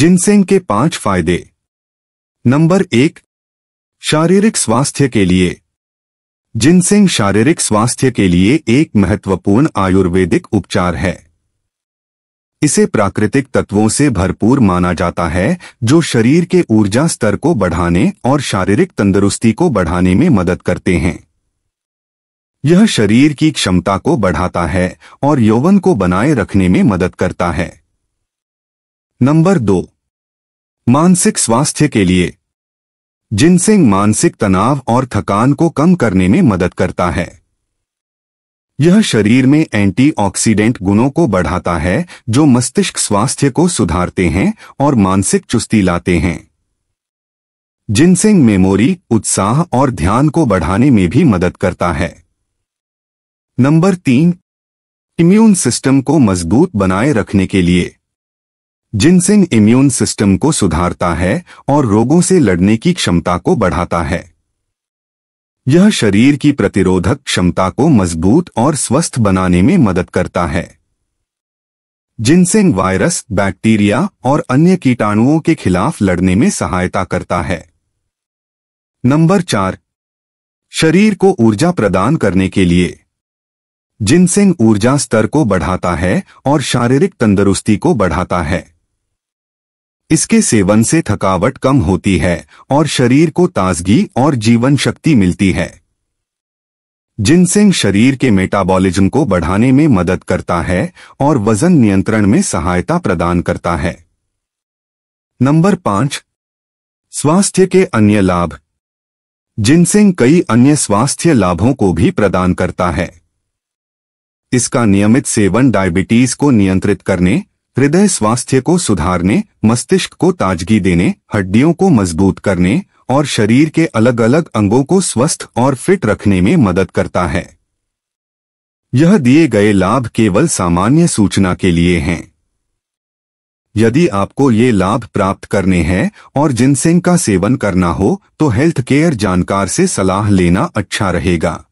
ginseng के पांच फायदे नंबर एक शारीरिक स्वास्थ्य के लिए जिनसेंग शारीरिक स्वास्थ्य के लिए एक महत्वपूर्ण आयुर्वेदिक उपचार है इसे प्राकृतिक तत्वों से भरपूर माना जाता है जो शरीर के ऊर्जा स्तर को बढ़ाने और शारीरिक तंदुरुस्ती को बढ़ाने में मदद करते हैं यह शरीर की क्षमता को बढ़ाता है और यौवन को बनाए रखने में मदद करता है नंबर दो मानसिक स्वास्थ्य के लिए जिनसिंग मानसिक तनाव और थकान को कम करने में मदद करता है यह शरीर में एंटीऑक्सीडेंट गुणों को बढ़ाता है जो मस्तिष्क स्वास्थ्य को सुधारते हैं और मानसिक चुस्ती लाते हैं जिनसिंग मेमोरी उत्साह और ध्यान को बढ़ाने में भी मदद करता है नंबर तीन इम्यून सिस्टम को मजबूत बनाए रखने के लिए जिनसिंग इम्यून सिस्टम को सुधारता है और रोगों से लड़ने की क्षमता को बढ़ाता है यह शरीर की प्रतिरोधक क्षमता को मजबूत और स्वस्थ बनाने में मदद करता है जिनसेंग वायरस बैक्टीरिया और अन्य कीटाणुओं के खिलाफ लड़ने में सहायता करता है नंबर चार शरीर को ऊर्जा प्रदान करने के लिए जिनसेंग ऊर्जा स्तर को बढ़ाता है और शारीरिक तंदुरुस्ती को बढ़ाता है इसके सेवन से थकावट कम होती है और शरीर को ताजगी और जीवन शक्ति मिलती है जिनसेंग शरीर के मेटाबॉलिज्म को बढ़ाने में मदद करता है और वजन नियंत्रण में सहायता प्रदान करता है नंबर पांच स्वास्थ्य के अन्य लाभ जिनसेंग कई अन्य स्वास्थ्य लाभों को भी प्रदान करता है इसका नियमित सेवन डायबिटीज को नियंत्रित करने हृदय स्वास्थ्य को सुधारने मस्तिष्क को ताजगी देने हड्डियों को मजबूत करने और शरीर के अलग अलग अंगों को स्वस्थ और फिट रखने में मदद करता है यह दिए गए लाभ केवल सामान्य सूचना के लिए हैं यदि आपको ये लाभ प्राप्त करने हैं और जिनसेंग का सेवन करना हो तो हेल्थ केयर जानकार से सलाह लेना अच्छा रहेगा